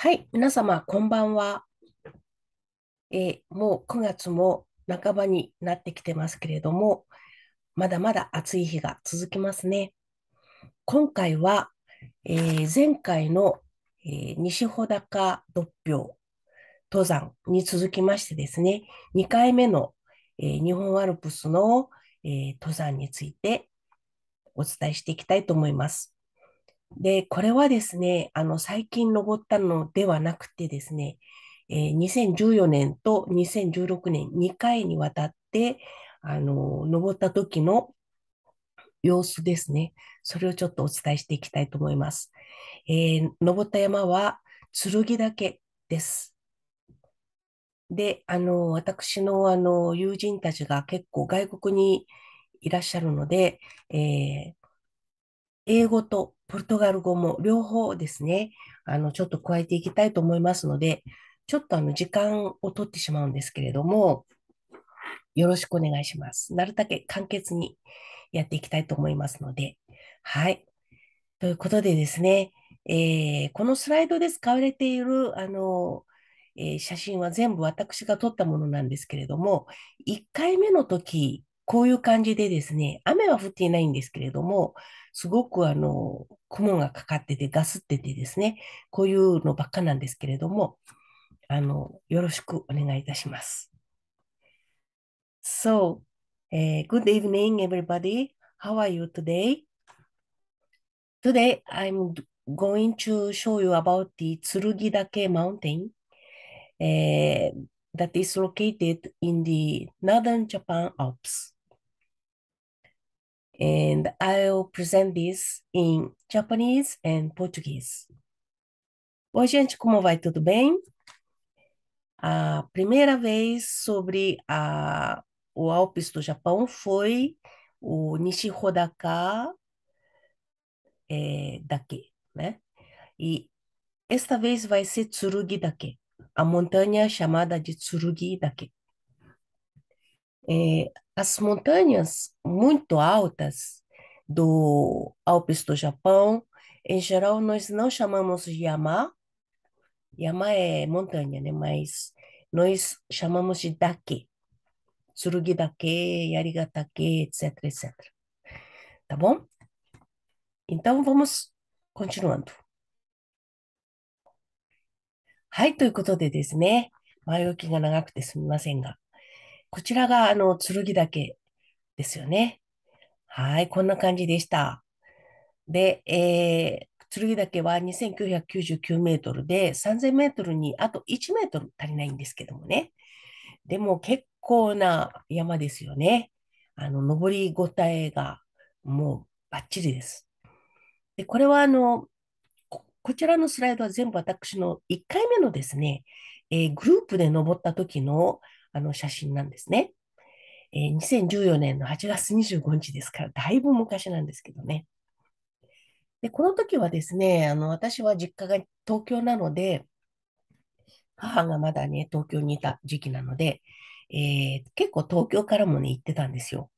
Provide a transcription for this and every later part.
はい、皆様、こんばんは。えー、もう9月も半ばになってきてますけれども、まだまだ暑い日が続きますね。今回は、えー、前回の、えー、西穂高独票登山に続きましてですね、2回目の、え日本アルプスの、え登山についてお伝えしていきたいと思います。で、これはですね、あの、最近登ったのではなくてですね、えー、2014年と2016年2回にわたって、あの、登った時の様子ですね。それをちょっとお伝えしていきたいと思います。えー、登った山は剣岳です。で、あの、私のあの友人たちが結構外国にいらっしゃるので、えー、英語とポルトガル語も両方ですね、あの、ちょっと加えていきたいと思いますので、ちょっとあの、時間を取ってしまうんですけれども、よろしくお願いします。なるだけ簡潔にやっていきたいと思いますので、はい。ということでですね、えー、このスライドで使われている、あの、えー、写真は全部私が撮ったものなんですけれども、1回目の時こういう感じでですね、雨は降っていないんですけれども、すごくあの、雲がかかってて、ガスっててですね、こういうのばっかなんですけれども、あの、よろしくお願いいたします。So, uh, good evening, everybody. How are you today? Today, I'm going to show you about the Tsurugidake mountain. Uh, that is located in the northern Japan Alps. and I'll present this in Japanese and Portuguese. Oi, gente, como vai? Tudo bem? A primeira vez sobre a, o Alpes do Japão foi o Nishihodaka é, eh, daqui, né? E esta vez vai ser Tsurugi daqui, a montanha chamada de Tsurugi daqui. É, eh, as montanhas muito altas do Alpes do Japão, em geral, nós não chamamos de Yama. Yama é montanha, né? Mas nós chamamos de Dake. Tsurugi Dake, Yarigatake, etc, etc. Tá bom? Então, vamos continuando. continuando. はい、ということでですね、前置きが長くてすみませんが、こちらが、あの、剣岳ですよね。はい、こんな感じでした。で、えー、剣岳は2999メートルで、3000メートルにあと1メートル足りないんですけどもね。でも結構な山ですよね。あの、登りごたえがもうバッチリです。で、これはあの、こちらのスライドは全部私の1回目のですね、えー、グループで登った時のあの写真なんですね。えー、2014年の8月25日ですから、だいぶ昔なんですけどね。で、この時はですね、あの、私は実家が東京なので、母がまだね、東京にいた時期なので、えー、結構東京からもね、行ってたんですよ。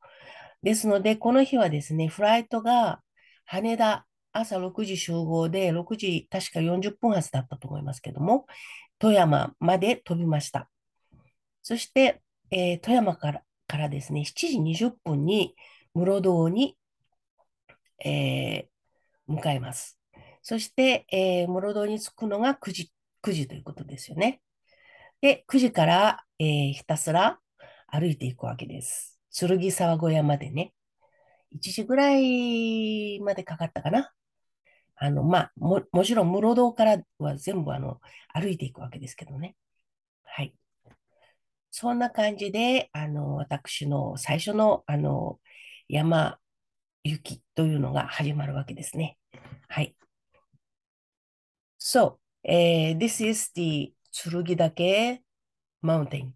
ですので、この日はですね、フライトが羽田、朝6時集合で、6時確か40分発だったと思いますけども、富山まで飛びました。そして、えー、富山からからですね、7時20分に室堂に、えー、向かいます。そして、えー、室堂に着くのが9時 ,9 時ということですよね。で、9時から、えー、ひたすら歩いていくわけです。剣沢小屋までね。1時ぐらいまでかかったかな。あの、まあ、も、もちろん室堂からは全部あの、歩いていくわけですけどね。そんな感じで、あの、私の最初の、あの、山行きというのが始まるわけですね。はい。So, uh, this is the t s mountain.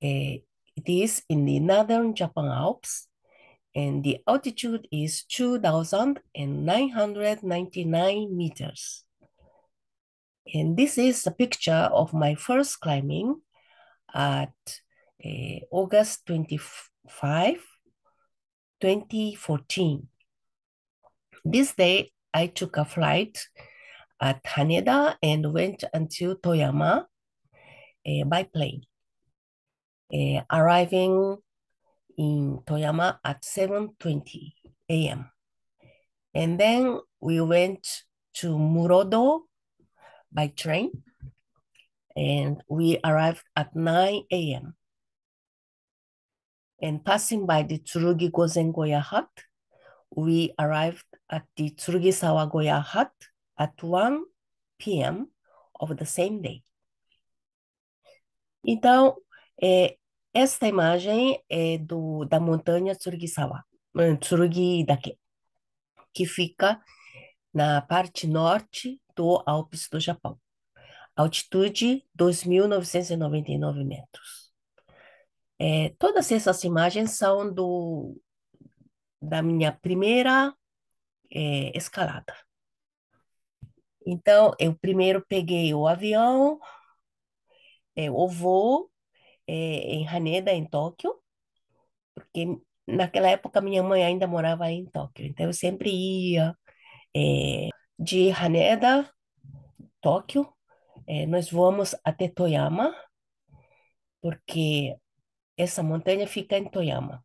Uh, it is in the northern Japan Alps and the altitude is 2,999 meters. And this is a picture of my first climbing. at eh, August 25, 2014. This day, I took a flight at Haneda and went until Toyama uh, by plane, uh, arriving in Toyama at 7.20 a.m. And then we went to Murodo by train and we arrived at 9 a.m. And passing by the Tsurugi Gozengoya hut, we arrived at the Tsurugi Goya hut at 1 p.m. of the same day. Então, é, esta imagem é do, da montanha Tsurugisawa, eh, Dake, que fica na parte norte do Alpes do Japão altitude 2.999 metros. É, todas essas imagens são do, da minha primeira é, escalada. Então, eu primeiro peguei o avião, é, o voo é, em Haneda, em Tóquio, porque naquela época minha mãe ainda morava em Tóquio, então eu sempre ia é, de Haneda, Tóquio, é, nós vamos até Toyama, porque essa montanha fica em Toyama.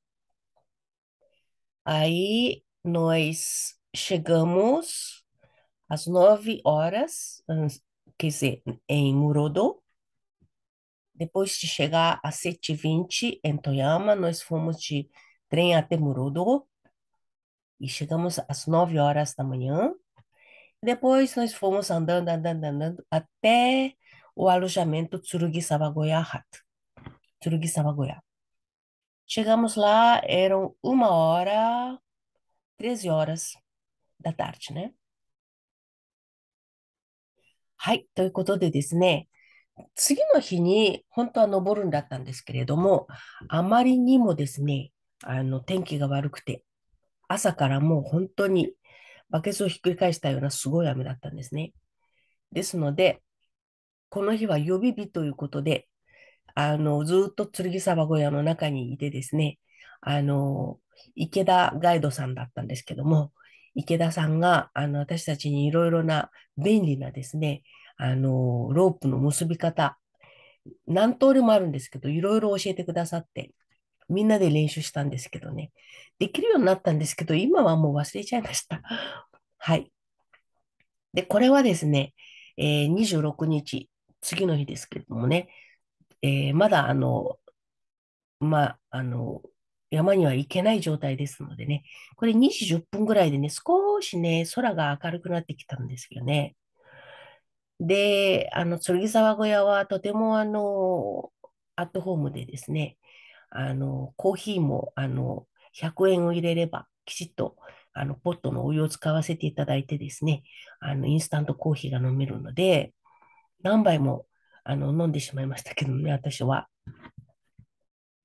Aí nós chegamos às nove horas, quer dizer, em Murodo. Depois de chegar às sete e vinte em Toyama, nós fomos de trem até Murodo e chegamos às nove horas da manhã. Depois nós fomos andando, andando, andando até o alojamento Tsurugi-Sabagoya Hat. Tsurugi-Sabagoya. Chegamos lá, eram uma hora, 13 horas da tarde, né? はい。ということでですね、次の日に本当は登るんだったんですけれども、あまりにもですね、あの天気が悪くて、朝からもう本当にバケツをひっくり返したようなすごい雨だったんですね。ですので、この日は予備日ということで、あの、ずっと剣沢小屋の中にいてですね、あの、池田ガイドさんだったんですけども、池田さんが、あの、私たちにいろいろな便利なですね、あの、ロープの結び方、何通りもあるんですけど、いろいろ教えてくださって、みんなで練習したんですけどね。できるようになったんですけど、今はもう忘れちゃいました。はい。で、これはですね、えー、26日、次の日ですけれどもね、えー、まだあの、まあ、あの、山には行けない状態ですのでね、これ2時10分ぐらいでね、少しね、空が明るくなってきたんですよね。で、あの、剣沢小屋はとてもあの、アットホームでですね、あの、コーヒーも、あの、100円を入れれば、きちっと、あの、ポットのお湯を使わせていただいてですね、あの、インスタントコーヒーが飲めるので、何杯も、あの、飲んでしまいましたけどね、私は。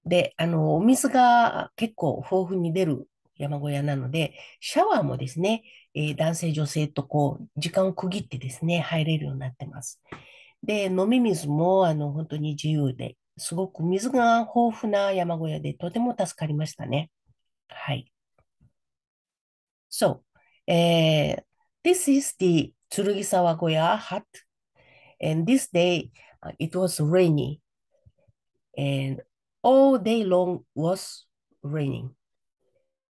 で、あの、お水が結構豊富に出る山小屋なので、シャワーもですね、えー、男性、女性とこう、時間を区切ってですね、入れるようになってます。で、飲み水も、あの、本当に自由で、すごく水が豊富な山小屋でとても助かりましたね。はい。So, uh, this is the t s u r u g i s a hut. And this day uh, it was rainy. And all day long was raining.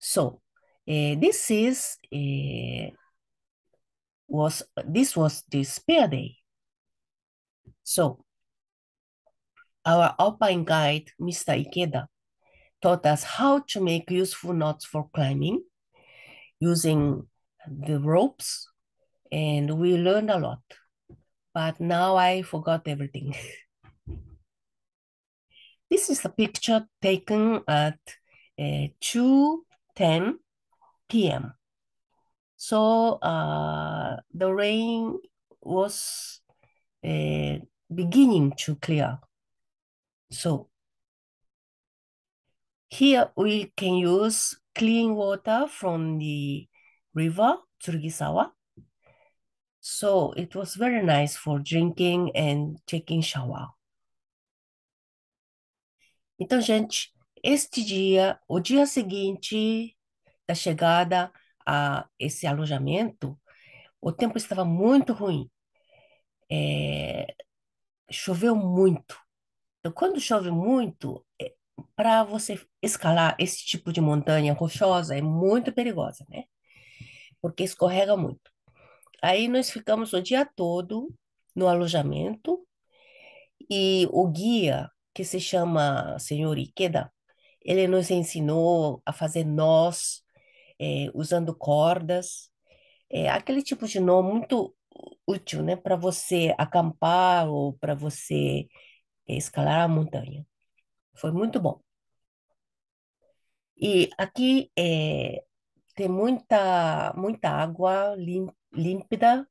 So, uh, this is was this was the spare day. So Our alpine guide, Mr. Ikeda, taught us how to make useful knots for climbing using the ropes, and we learned a lot. But now I forgot everything. this is a picture taken at uh, eh, 2.10 p.m. So uh, the rain was uh, beginning to clear. So here we can use clean water from the river Tsurugisawa. So it was very nice for drinking and taking shower. Então, gente, este dia, o dia seguinte da chegada a esse alojamento, o tempo estava muito ruim. É, choveu muito então, quando chove muito, é, para você escalar esse tipo de montanha rochosa é muito perigosa, né? Porque escorrega muito. Aí nós ficamos o dia todo no alojamento e o guia, que se chama Senhor Ikeda, ele nos ensinou a fazer nós é, usando cordas, é, aquele tipo de nó muito útil, né, para você acampar ou para você é escalar a montanha. Foi muito bom. E aqui é, tem muita, muita água lim, límpida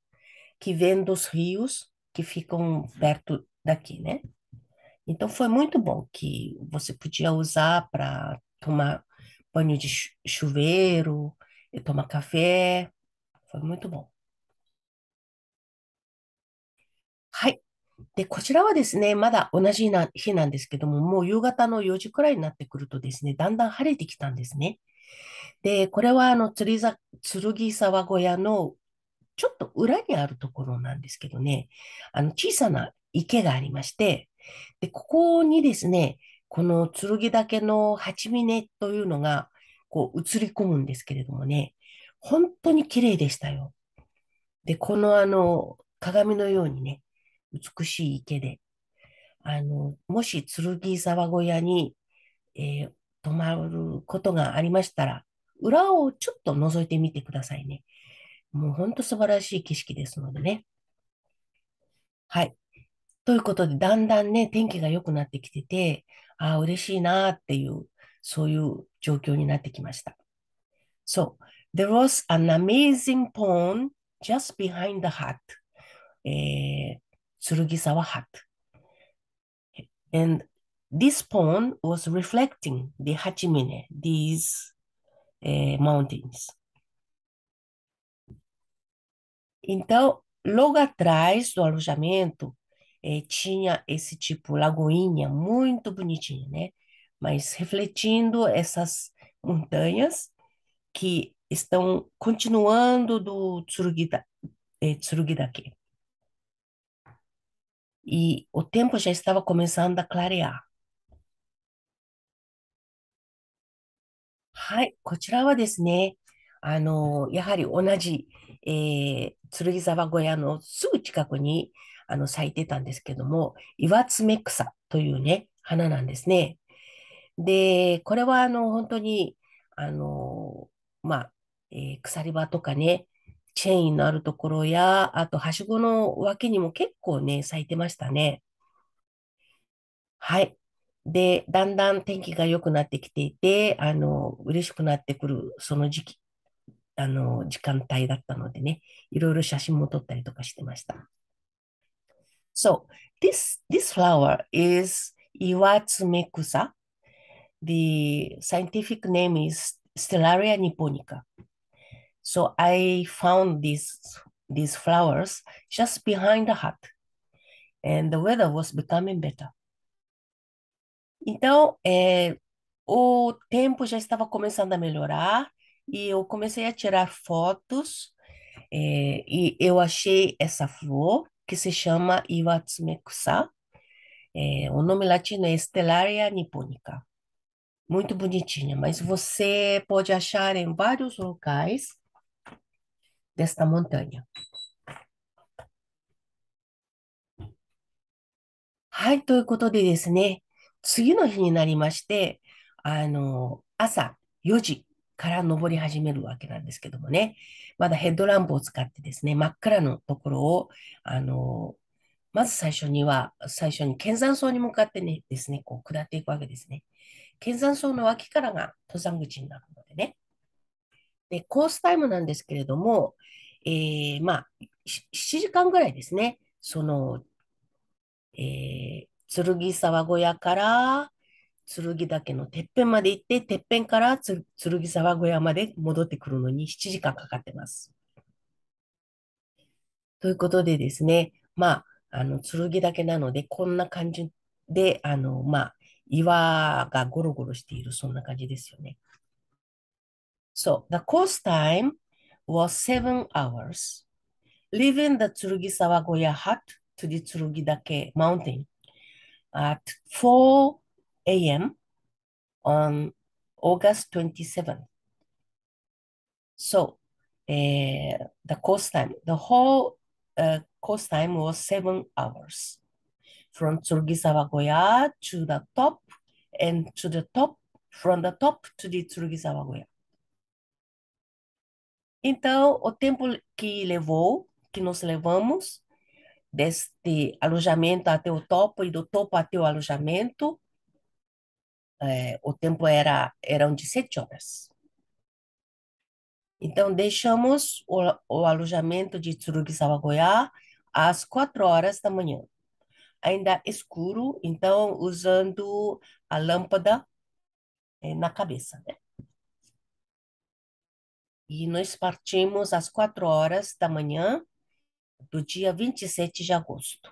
que vem dos rios que ficam perto daqui, né? Então foi muito bom que você podia usar para tomar banho de chuveiro, tomar café, foi muito bom. で、こちらはですね、まだ同じな日なんですけども、もう夕方の4時くらいになってくるとですね、だんだん晴れてきたんですね。で、これはあの、釣り剣沢小屋のちょっと裏にあるところなんですけどね、あの、小さな池がありまして、で、ここにですね、この剣岳の八峰というのが、こう映り込むんですけれどもね、本当に綺麗でしたよ。で、このあの、鏡のようにね、美しい池で、あの、もし剣沢小屋に、えー、泊まることがありましたら、裏をちょっと覗いてみてくださいね。もう本当素晴らしい景色ですのでね。はい。ということで、だんだんね、天気が良くなってきてて、ああ、嬉しいなっていう、そういう状況になってきました。そう。there was an amazing pond just behind the hut.、えー、Tsurugi Sawahat, And this pond was reflecting the Hachimine, these uh, mountains. Então, logo atrás do alojamento, eh, tinha esse tipo lagoinha muito bonitinha, né? Mas refletindo essas montanhas que estão continuando do da eh, daqui. e o tempo já estava começando a clarear. はい、こちらはですね、あの、やはり同じ、えー、剣沢小屋のすぐ近くにあの咲いてたんですけども、岩爪草というね、花なんですね。で、これはあの本当に、あの、まあ、えー、鎖場とかね、チェインのあるところや、あと、はしごの脇にも結構ね、咲いてましたね。はい。で、だんだん天気が良くなってきていて、あの、嬉しくなってくる、その時期、あの、時間帯だったのでね、いろいろ写真も撮ったりとかしてました。So, this, this flower is i w a t s u The scientific name is Stellaria nipponica. So I found these, these flowers just behind the hut. And the weather was becoming better. Então, é, o tempo já estava começando a melhorar e eu comecei a tirar fotos é, e eu achei essa flor que se chama Iwatsumekusa. É, o nome latino é Stellaria nipponica. Muito bonitinha, mas você pode achar em vários locais desta montanha. はい、ということでですね、次の日になりまして、あの、朝4時から登り始めるわけなんですけどもね、まだヘッドランプを使ってですね、真っ暗のところを、あの、まず最初には、最初に剣山荘に向かってね、ですね、こう下っていくわけですね。剣山荘の脇からが登山口になるのでね、で、コースタイムなんですけれども、えー、まあ、7時間ぐらいですね、その、えー、剣沢小屋から、剣岳のてっぺんまで行って、てっぺんから剣沢小屋まで戻ってくるのに7時間かかってます。ということでですね、まあ、あの、剣岳なので、こんな感じで、あの、まあ、岩がゴロゴロしている、そんな感じですよね。So the course time was seven hours. Leaving the Tsurugisawa Goya hut to the Tsurugidake mountain at 4 a.m. on August 27th. So uh, the course time, the whole uh, course time was seven hours from Tsurugisawa Goya to the top and to the top, from the top to the Tsurugisawa Goya. Então, o tempo que levou, que nos levamos, deste alojamento até o topo e do topo até o alojamento, é, o tempo era eram 17 horas. Então, deixamos o, o alojamento de Tsurugi-Sawagoya às 4 horas da manhã. Ainda escuro, então, usando a lâmpada é, na cabeça, né? E nós partimos às quatro horas da manhã do dia 27 de agosto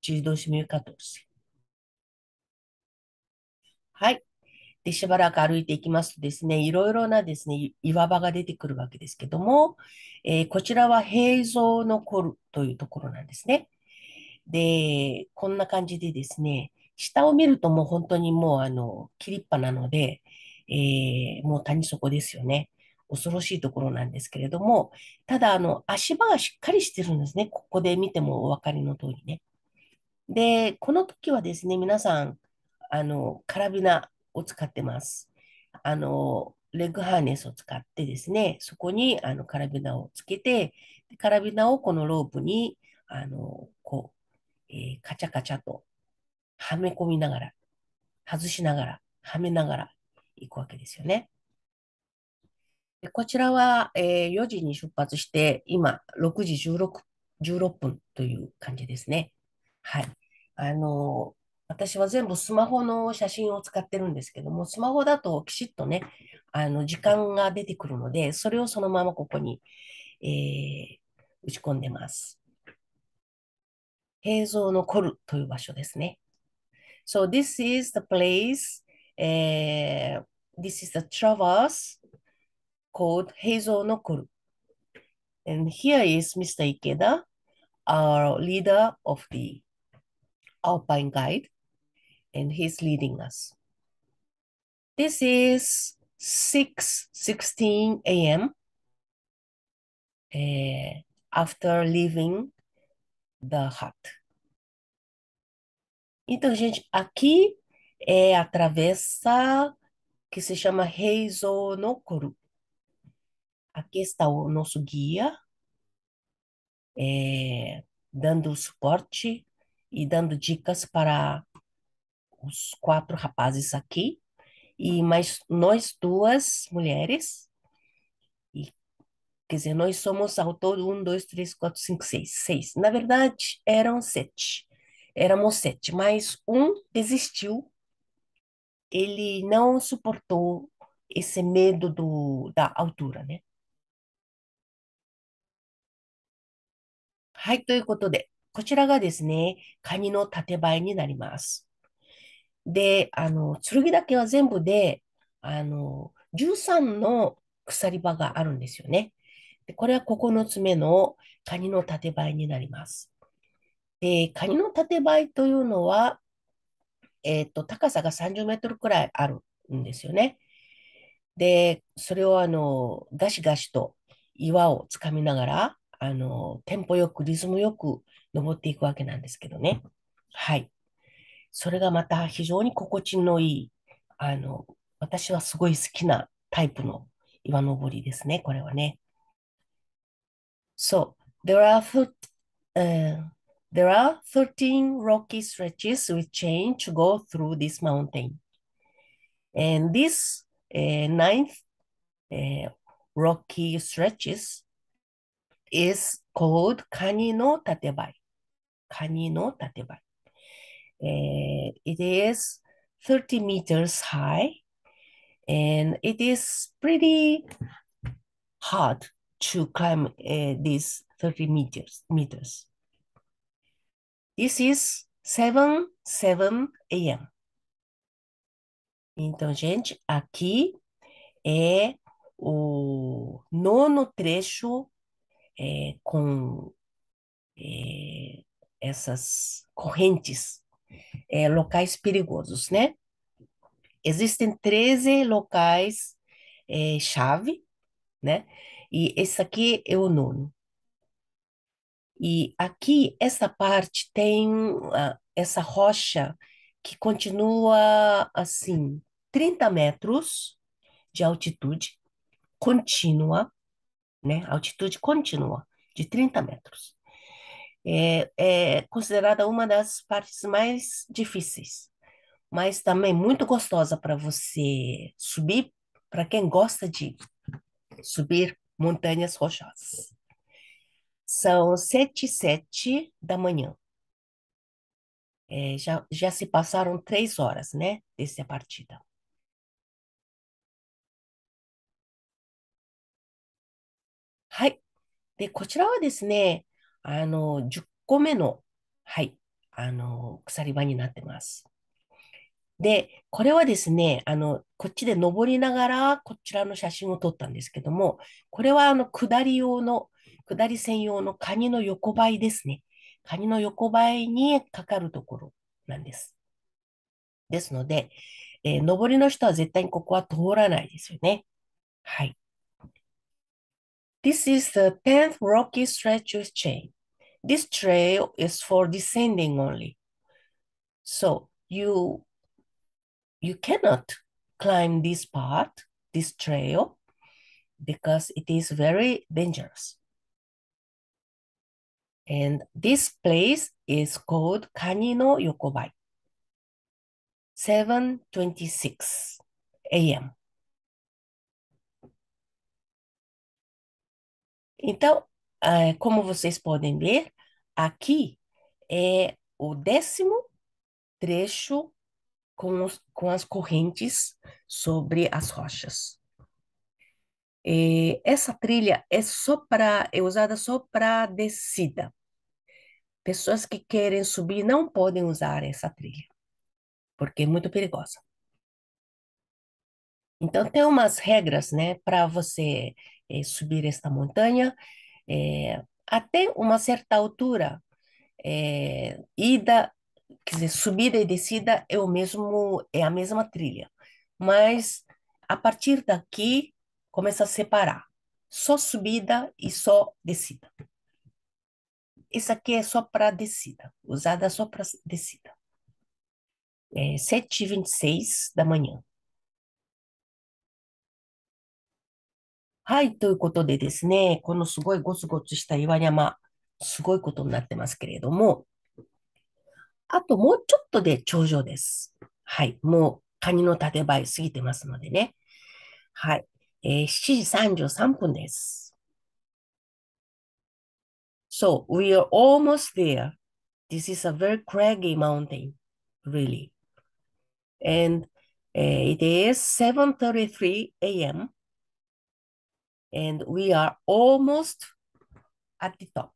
de 2014。はい。で、しばらく歩いていきますとですね、いろいろなですね、岩場が出てくるわけですけども、えー、こちらは平蔵の頃というところなんですね。で、こんな感じでですね、下を見るともう本当にもうあの、切りっぱなので、えー、もう谷底ですよね。恐ろしいところなんですけれども、ただ、あの、足場がしっかりしてるんですね。ここで見てもお分かりの通りね。で、この時はですね、皆さん、あの、カラビナを使ってます。あの、レッグハーネスを使ってですね、そこにあのカラビナをつけて、カラビナをこのロープに、あの、こう、えー、カチャカチャとはめ込みながら、外しながら、はめながら行くわけですよね。こちらは、え4時に出発して、今、6時 16, 16分という感じですね。はい。あの私は全部スマホの写真を使ってるんですけども、スマホだときちっとね、あの時間が出てくるので、それをそのままここに、えー、打ち込んでます。映像のコルという場所ですね。So this is the place,、uh, this is the traverse called Heizo no Kuru. And here is Mr. Ikeda, our leader of the Alpine Guide, and he's leading us. This is 6.16 a.m. Uh, after leaving the hut. Então, gente, aqui é a travessa que se chama no Kuru. Aqui está o nosso guia, é, dando suporte e dando dicas para os quatro rapazes aqui, e mais nós duas mulheres, quer dizer, nós somos ao todo um, dois, três, quatro, cinco, seis, seis. Na verdade, eram sete, éramos sete, mas um desistiu, ele não suportou esse medo do, da altura, né? はい、ということで、こちらがですね、カニの縦映えになります。で、あの、剣岳は全部で、あの、13の鎖場があるんですよね。でこれは9つ目のカニの縦映えになります。で、カニの縦映えというのは、えっ、ー、と、高さが30メートルくらいあるんですよね。で、それをあの、ガシガシと岩をつかみながら、あの、テンポよく、リズムよく登っていくわけなんですけどね。はい。それがまた非常に心地のいい、あの、私はすごい好きなタイプの岩登りですね、これはね。So, there are, foot, uh, there are 13 rocky stretches with chain to go through this mountain. And this uh, ninth uh, rocky stretches is called カニの建場。カニの建場。Uh, eh, it is 30 meters high and it is pretty hard to climb uh, these 30 meters meters. This is 7, 7 a.m. Então, gente, aqui é o nono trecho é, com é, essas correntes, é, locais perigosos, né? Existem 13 locais chave, né? E esse aqui é o nono. E aqui, essa parte tem uh, essa rocha que continua assim, 30 metros de altitude, contínua, né? altitude contínua, de 30 metros. É, é considerada uma das partes mais difíceis, mas também muito gostosa para você subir, para quem gosta de subir montanhas rochosas. São sete e sete da manhã. É, já, já se passaram três horas, né, desde a partida. はい。で、こちらはですね、あの、10個目の、はい、あの、鎖場になってます。で、これはですね、あの、こっちで登りながら、こちらの写真を撮ったんですけども、これは、あの、下り用の、下り専用のカニの横ばいですね。カニの横ばいにかかるところなんです。ですので、えー、上りの人は絶対にここは通らないですよね。はい。This is the 10th rocky stretcher chain. This trail is for descending only. So you, you cannot climb this part, this trail, because it is very dangerous. And this place is called Kani no Yokobai, 7.26 a.m. Então, é, como vocês podem ver, aqui é o décimo trecho com, os, com as correntes sobre as rochas. E essa trilha é só para é usada só para descida. Pessoas que querem subir não podem usar essa trilha, porque é muito perigosa. Então tem umas regras, né, para você é, subir esta montanha é, eh, até uma certa altura. É, ida, quer dizer, subida e descida é o mesmo, é a mesma trilha, mas a partir daqui começa a separar, só subida e só descida. Essa aqui é só para descida, usada só para descida. É 7h26 da manhã. はい、ということでですね、このすごいゴツゴツした岩山、すごいことになってますけれども、あともうちょっとで頂上です。はい、もうカニのて場い過ぎてますのでね。はい、えー、7時33分です。So, we are almost there. This is a very craggy mountain, really. And uh, it is 7.33 a.m. and we are almost at the top.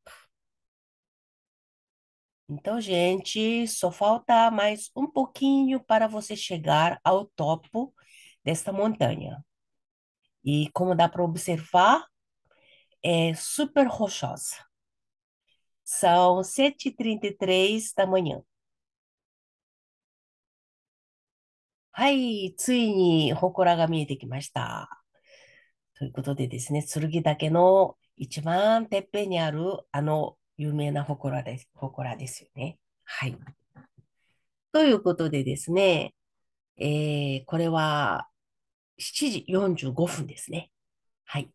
Então, gente, só falta mais um pouquinho para você chegar ao topo desta montanha. E como dá para observar, é super rochosa. São 7h33 da manhã. はい、ついに祠が見えてきました。ということでですね、剣岳の一番てっぺんにあるあの有名な祠です、祠ですよね。はい。ということでですね、えー、これは7時45分ですね。はい。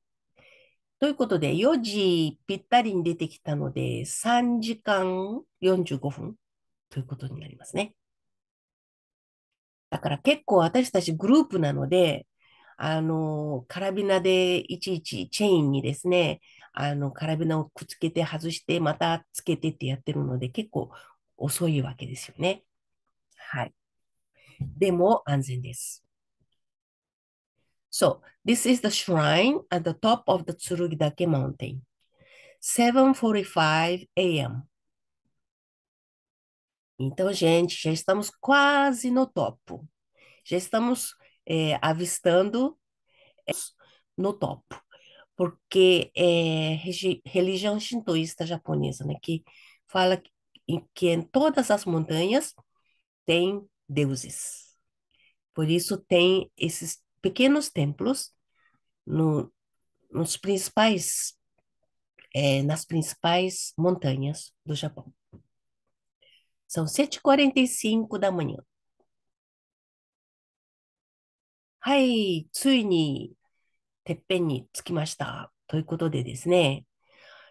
ということで、4時ぴったりに出てきたので、3時間45分ということになりますね。だから結構私たちグループなので、あの、カラビナでいちいちチェーンにですね、あの、カラビナをくっつけて外して、またつけてってやってるので、結構遅いわけですよね。はい。でも安全です。So, this is the shrine at the top of the Tsurugidake mountain. 7:45 a.m. Então, gente, já estamos quase no topo. Já estamos é, avistando eh, no topo, porque é religião shintoísta japonesa, né, que fala que em, que em todas as montanhas tem deuses. Por isso tem esses pequenos templos no, nos principais é, nas principais montanhas do Japão. São 7h45 da manhã. はい、ついに、てっぺんに着きました。ということでですね、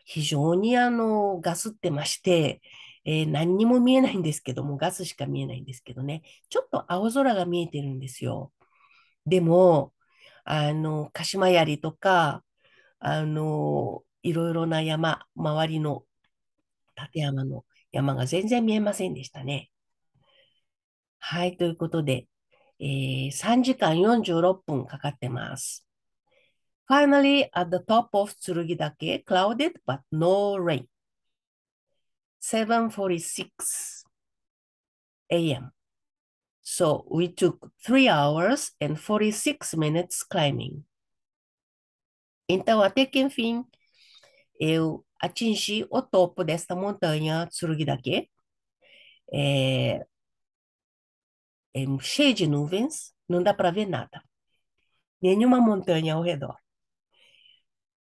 非常にあの、ガスってまして、えー、何にも見えないんですけども、ガスしか見えないんですけどね、ちょっと青空が見えてるんですよ。でも、あの、鹿島槍とか、あの、いろいろな山、周りの立山の山が全然見えませんでしたね。はい、ということで、えー、3時間46分かかってます。Finally, at the top of t s u r u g i d a clouded but no rain. 7.46 a.m. So we took 3 hours and 46 minutes climbing. Então, até que enfim, eu atingi o topo desta montanha Tsurugidake. É, é cheio de nuvens, não dá para ver nada, nenhuma montanha ao redor.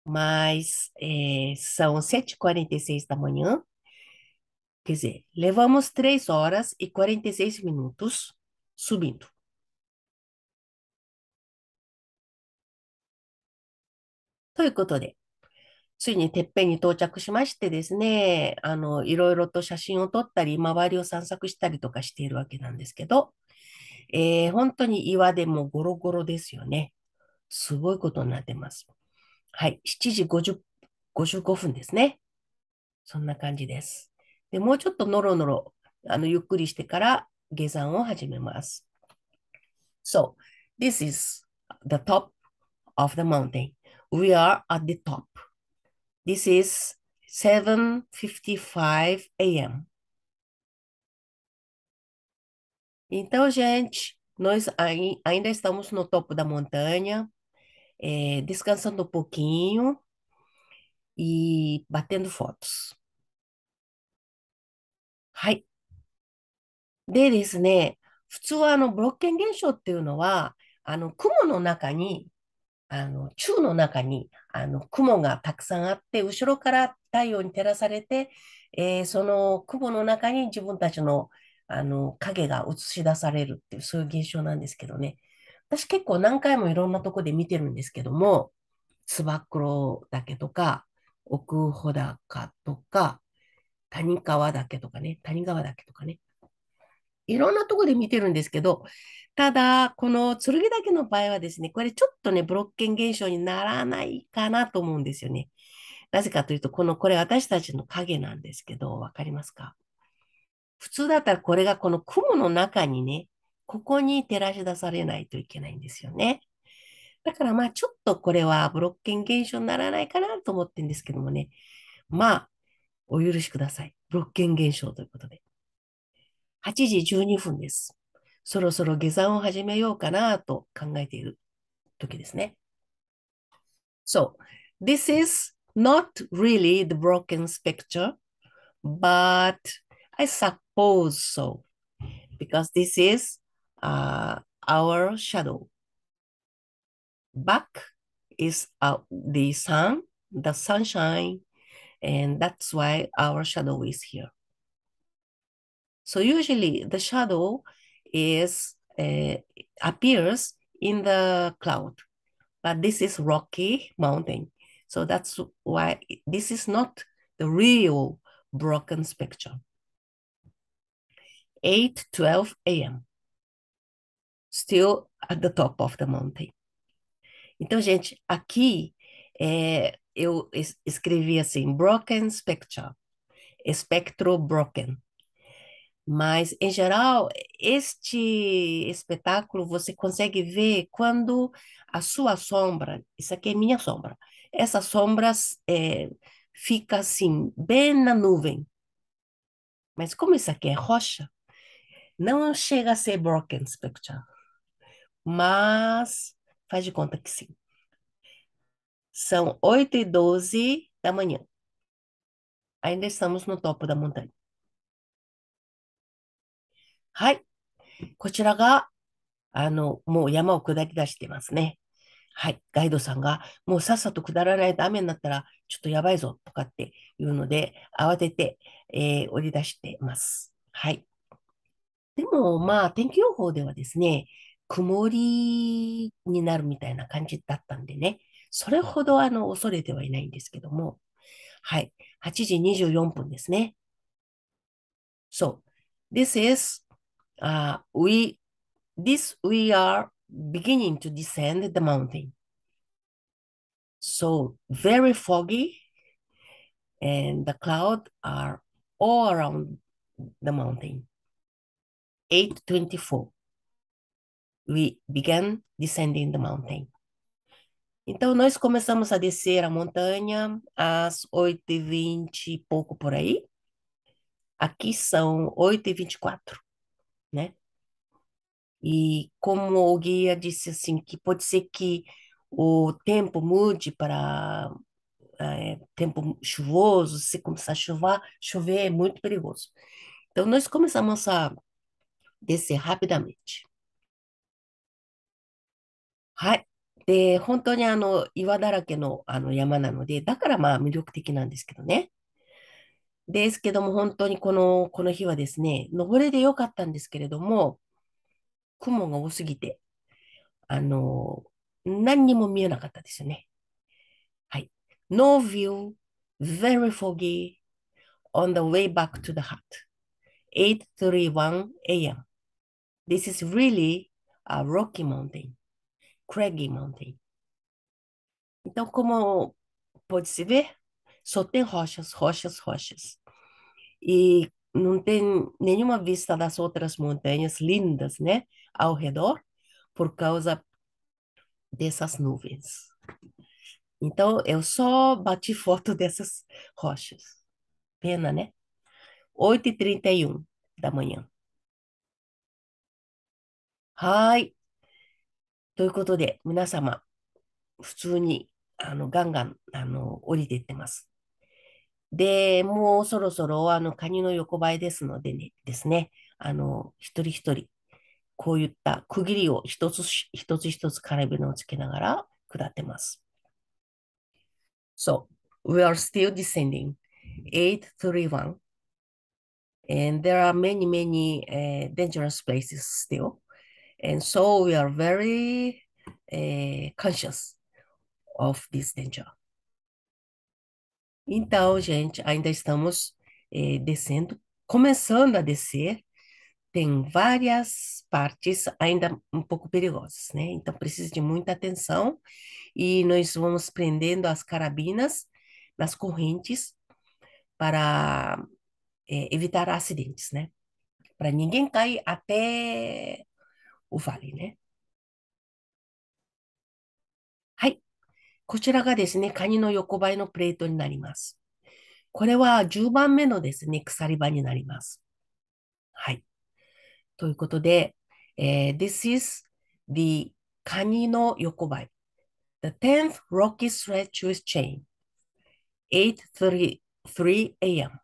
Mas é, são 7h46 da manhã, quer dizer, levamos 3 horas e 46 minutos subindo. subindo. ということで、ついにてっぺんに到着しましてですね、あの、いろいろと写真を撮ったり、周りを散策したりとかしているわけなんですけど、então, えー、本当に岩でもゴロゴロですよね。すごいことになってます。はい、7時50 55分ですね。そんな感じです。でもうちょっとノロノロあのゆっくりしてから下山を始めます。So, this is the top of the mountain. We are at the top. This is 7.55 a.m. Então, gente, nós ainda estamos no topo da montanha, é, descansando um pouquinho e batendo fotos。はい。でですね、普通はあのブロッケン現象っていうのは、あの雲の中に、あの宙の中にあの雲がたくさんあって、後ろから太陽に照らされて、えー、その雲の中に自分たちの、あの影が映し出されるっていう、そういう現象なんですけどね。私結構何回もいろんなとこで見てるんですけども、つば九郎岳とか、奥穂高とか、谷川岳とかね、谷川岳とかね、いろんなとこで見てるんですけど、ただ、この剣岳の場合はですね、これちょっとね、ブロッケン現象にならないかなと思うんですよね。なぜかというと、この、これ私たちの影なんですけど、わかりますか普通だったらこれがこの雲の中にね、ここに照らし出されないといけないんですよね。だからまあちょっとこれはブロッケン現象にならないかなと思ってるんですけどもね。まあ、お許しください。ブロッケン現象ということで。8時12分です。そろそろ下山を始めようかなと考えている時ですね。So, this is not really the broken p i c t r e but I suck also, because this is uh, our shadow. Back is uh, the sun, the sunshine, and that's why our shadow is here. So usually the shadow is uh, appears in the cloud, but this is rocky mountain. So that's why this is not the real broken spectrum. 8 12 a.m. Still at the top of the mountain. Então, gente, aqui é, eu es escrevi assim: broken spectrum, espectro broken. Mas, em geral, este espetáculo você consegue ver quando a sua sombra, isso aqui é minha sombra, essa sombra é, fica assim, bem na nuvem. Mas como isso aqui é rocha, não chega a ser broken spectrum, mas faz de conta que sim. São 8 e 12 da manhã. Ainda estamos no topo da montanha. はい。こちらが、あの、もう山を下り出してますね。はい。ガイドさんが、もうさっさと下らないと雨になったら、ちょっとやばいぞ、とかっていうので、慌てて、えー、降り出してます。はい。でも、まあ、天気予報ではですね、曇りになるみたいな感じだったんでね、それほどあの恐れてはいないんですけども、はい、8時24分ですね。そう。this is, uh, we, this we are beginning to descend the mountain. So, very foggy and the cloud are all around the mountain. 8:24, we began descending the mountain. Então, nós começamos a descer a montanha às 8h20 e pouco por aí. Aqui são 8h24, né? E como o guia disse assim, que pode ser que o tempo mude para é, tempo chuvoso, se começar a chover, chover é muito perigoso. Então, nós começamos a です h a p y d a m a g e はい。で、本当にあの岩だらけのあの山なので、だからまあ魅力的なんですけどね。ですけども、本当にこのこの日はですね、登れでよかったんですけれども、雲が多すぎて、あの、何にも見えなかったですよね。はい。No view, very foggy on the way back to the hut. 8:31 a.m. This is really a Rocky Mountain, Craggy Mountain. Então, como pode-se ver, só tem rochas, rochas, rochas. E não tem nenhuma vista das outras montanhas lindas, né, ao redor, por causa dessas nuvens. Então, eu só bati foto dessas rochas. Pena, né? 8h31 da manhã. はい。ということで、皆様、普通に、あの、ガンガン、あの、降りていってます。で、もうそろそろ、あの、カニの横ばいですのでね、ですね、あの、一人一人、こういった区切りを一つ一つ一つカラビのをつけながら下ってます。So, we are still descending 831 and there are many, many、uh, dangerous places still. And so we are very eh, conscious of this danger. Então, gente, ainda estamos eh, descendo, começando a descer. Tem várias partes ainda um pouco perigosas, né? Então, precisa de muita atenção e nós vamos prendendo as carabinas nas correntes para eh, evitar acidentes, né? Para ninguém cair até 无法理ね。はい。こちらがですね、カニの横ばいのプレートになります。これは10番目のですね、鎖場になります。はい。ということで、えー、This is the カニの横ばい。The 10th Rocky t r e t d c h w i t e Chain 8:33 a.m.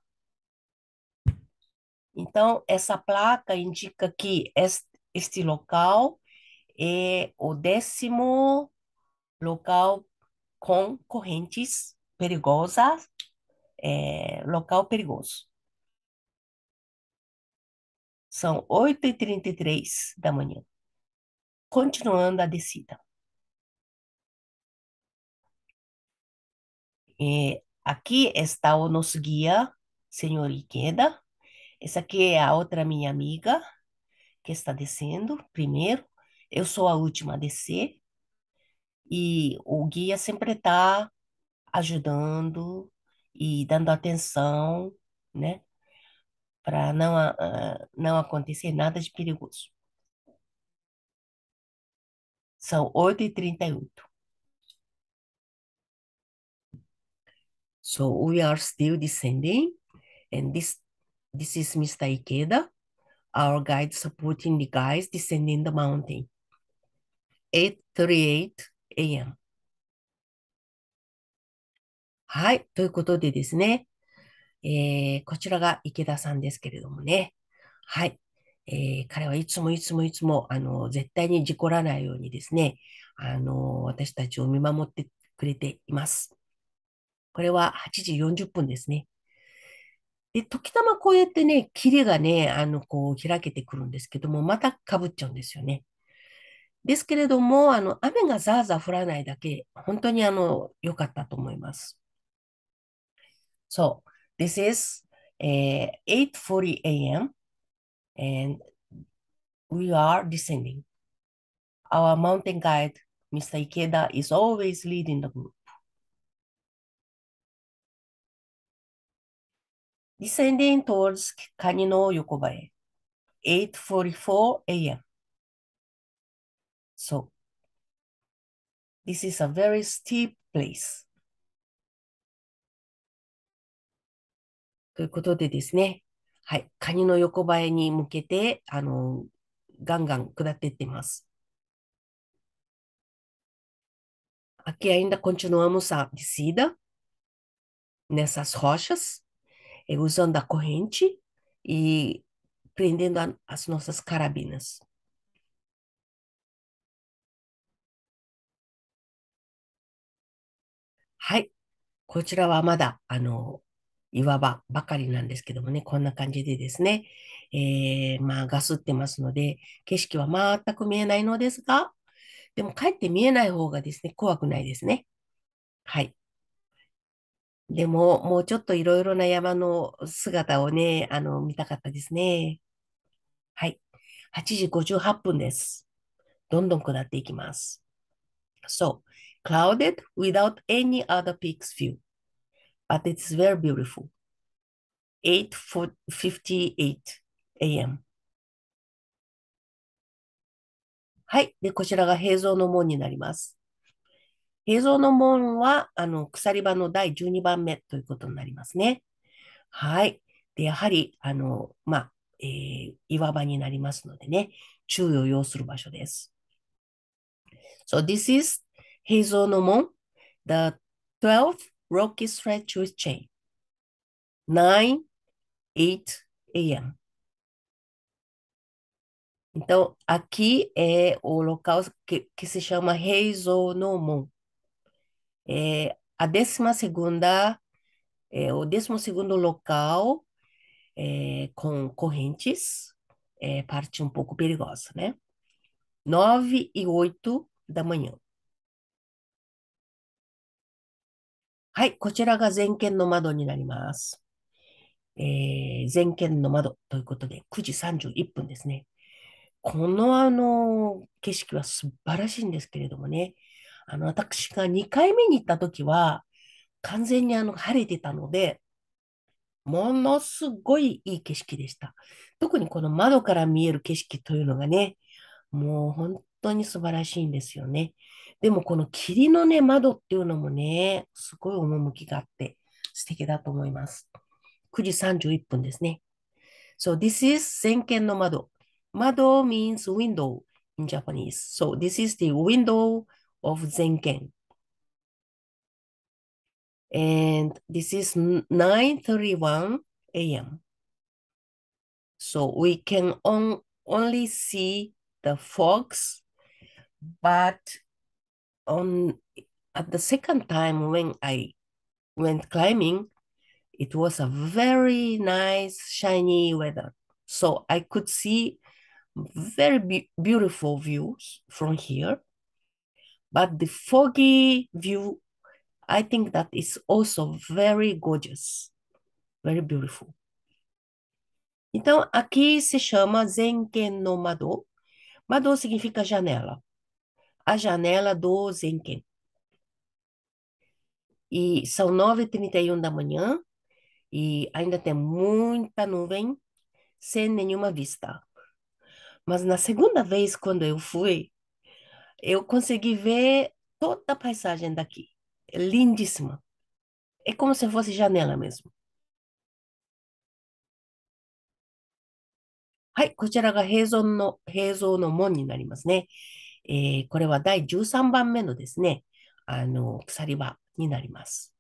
Então, essa placa indica que esta este local é o décimo local com correntes perigosas, é, local perigoso. São 8h33 da manhã. Continuando a descida. É, aqui está o nosso guia, senhor Iqueda. Essa aqui é a outra minha amiga, que está descendo primeiro, eu sou a última a descer, e o guia sempre está ajudando e dando atenção, né? Para não, uh, não acontecer nada de perigoso. São 8h38. So we are still descending, and this, this is Mr. Ikeda. our guide supporting the guys descending the mountain. 8:38 a.m. はい。ということでですね、えー、こちらが池田さんですけれどもね。はい。えー、彼はいつもいつもいつも、あの、絶対に事故らないようにですね、あの、私たちを見守ってくれています。これは8時40分ですね。で、時たまこうやってね、切れがね、あの、こう開けてくるんですけども、またかぶっちゃうんですよね。ですけれども、あの、雨がザーザー降らないだけ、本当にあの、良かったと思います。So, this is、uh, 8.40 a.m. and we are descending. Our mountain guide, Mr. Ikeda, is always leading the group. descending towards Kanino Yokobae, 8.44 a.m. So, this is a very steep place. ということでですね、はい、カニの横ばいに向けて、あの、ガンガン下っていってます。Aqui ainda continuamos a descida nessas rochas. usando a corrente e prendendo a, as nossas carabinas. h a こちらはまだ、あの、岩場ばかりなんですけどもね、こんな感じでですね、えー、まあ、ガスってますので、景色は全く見えないのですが、でも、かえって見えない方がですね、怖くないですね。はい。でも、もうちょっといろいろな山の姿をね、あの、見たかったですね。はい。8時58分です。どんどん下っていきます。So, clouded without any other peaks view. But it's very beautiful. 8.58 a.m. はい。で、こちらが平蔵の門になります。映像の門は、あの、鎖場の第12番目ということになりますね。はい。で、やはり、あの、まあ、えー、岩場になりますのでね、注意を要する場所です。So this is 平蔵の門 The 12th rocky stretch with chain. 9, 8 a.m. Então, aqui é o local que, que se chama 平蔵の門 É, a 12ª, é, o 12º local é, com correntes é parte um pouco perigosa, né? 9 e 8 da manhã. はい、こちらが全県の窓になります。えー、全県の窓ということで、9時31分ですね。このあの、景色は素晴らしいんですけれどもね、あの、私が2回目に行った時は、完全にあの、晴れてたので、ものすごいいい景色でした。特にこの窓から見える景色というのがね、もう本当に素晴らしいんですよね。でもこの霧のね、窓っていうのもね、すごい趣があって素敵だと思います。9時31分ですね。So this is 先見の窓。窓 means window in Japanese. So this is the window of Zenken. And this is 9.31 a.m. So we can on, only see the fox, but on at the second time when I went climbing, it was a very nice shiny weather. So I could see very be beautiful views from here. But the foggy view, I think that is also very gorgeous, very beautiful. Então, aqui se chama Zenken no Mado. Mado significa janela. A janela do Zenken. E são 9h31 da manhã e ainda tem muita nuvem sem nenhuma vista. Mas na segunda vez, quando eu fui, eu consegui ver toda a paisagem daqui. É lindíssima. É como se fosse janela mesmo. はい、こちらが平存の、平蔵の門になりますね。えー、これは第13番目のですね、あの、鎖場になります。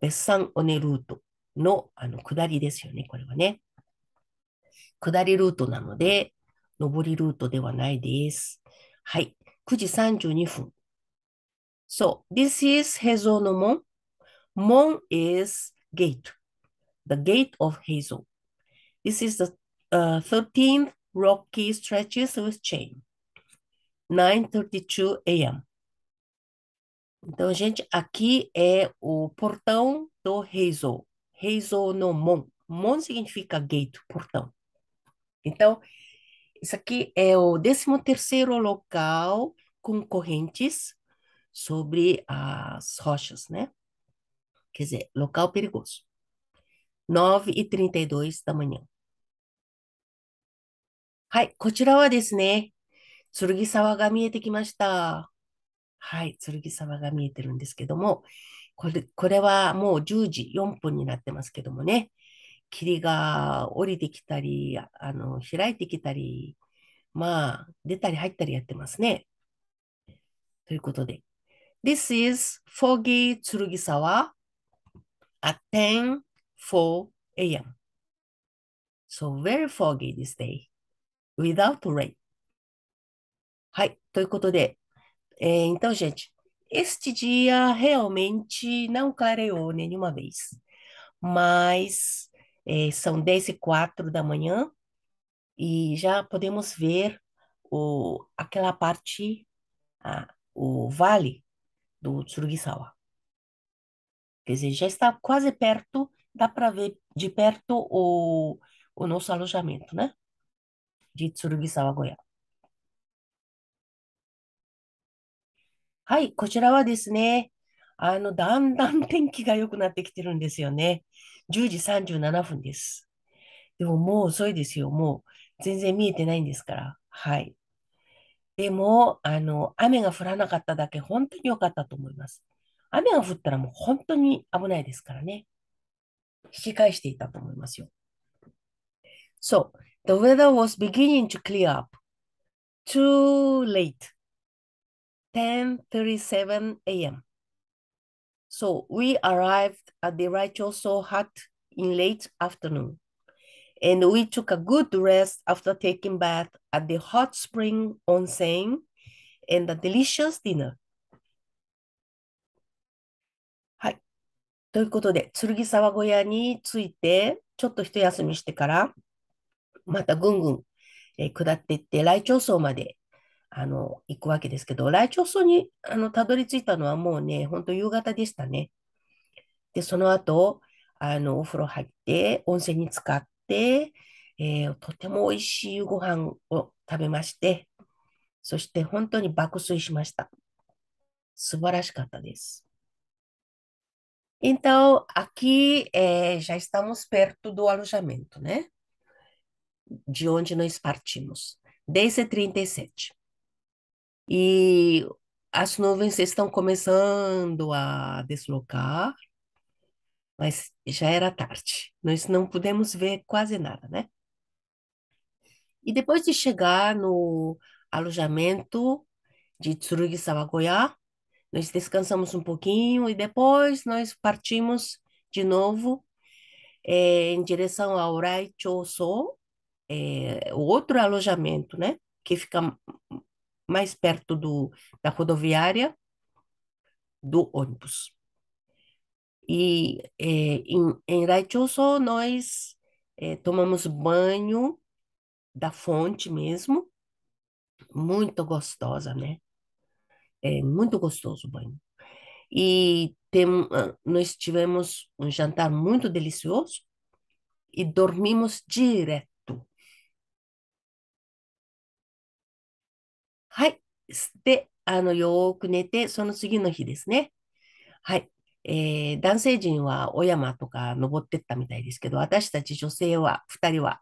別山尾根ルートの、あの、下りですよね、これはね。下りルートなので、上りルートではないです。はい。9時32分。So, this is Heizonomon, no Mon. Mon is gate, the gate of Heizo. This is the uh, 13th rocky stretches with chain, 9.32 a.m. Então, gente, aqui é o portão do Heizo. Heizo no Mon. Mon significa gate, portão. Então, Isso aqui é o 13º local com correntes sobre as rochas, né? Quer dizer, local perigoso. 9 e 32だまにゃん。はい、こちらはですね、剣沢が見えてきました。はい、剣沢が見えてるんですけども、これこれはもう10時4分になってますけどもね、霧が降りてきたり、あの、開いてきたり、まあ、出たり入ったりやってますね。ということで。This is foggy Tsurugisawa at 10 4 a.m. So very foggy this day without rain. はい。ということで、えー、então, gente, este dia realmente não clareou nenhuma vez, mas É, são 10 e 4 da manhã e já podemos ver o, aquela parte, a, o vale do Tsurugisawa. Quer dizer, já está quase perto, dá para ver de perto o, o nosso alojamento, né? De Tsurugisawa, Goiás. はい、こちらはですね、あの、だんだん天気が良くなってきてるんですよね。10時37分です。でももう遅いですよ。もう全然見えてないんですから。はい。でも、あの、雨が降らなかっただけ本当に良かったと思います。雨が降ったらもう本当に危ないですからね。引き返していたと思いますよ。So, the weather was beginning to clear up. Too late. 10:37 a.m. So we arrived at the Raichoso hut in late afternoon, and we took a good rest after taking bath at the hot spring onsen and a delicious dinner. はい。ということで、剣沢小屋について、ちょっと一休みしてから、またぐんぐん、え下っていって、来町層まであの、行くわけですけど、来町村に、あの、たどり着いたのはもうね、本当夕方でしたね。で、その後、あの、お風呂入って、温泉に浸かって、えー、とても美味しいご飯を食べまして、そして本当に爆睡しました。素晴らしかったです。Então, aqui eh, já estamos perto do alojamento, né? De onde nós partimos. 3 7 E as nuvens estão começando a deslocar, mas já era tarde. Nós não pudemos ver quase nada, né? E depois de chegar no alojamento de Tsurugi-Sawagoya, nós descansamos um pouquinho e depois nós partimos de novo é, em direção a Uraichoso, é, eh, outro alojamento, né? Que fica mais perto do, da rodoviária do ônibus. E é, em, em Raichuso nós é, tomamos banho da fonte mesmo, muito gostosa, né? É muito gostoso o banho. E tem, ah, nós tivemos um jantar muito delicioso e dormimos direto. はい。で、あの、よーく寝て、その次の日ですね。はい。えー、男性陣は小山とか登ってったみたいですけど、私たち女性は、2人は、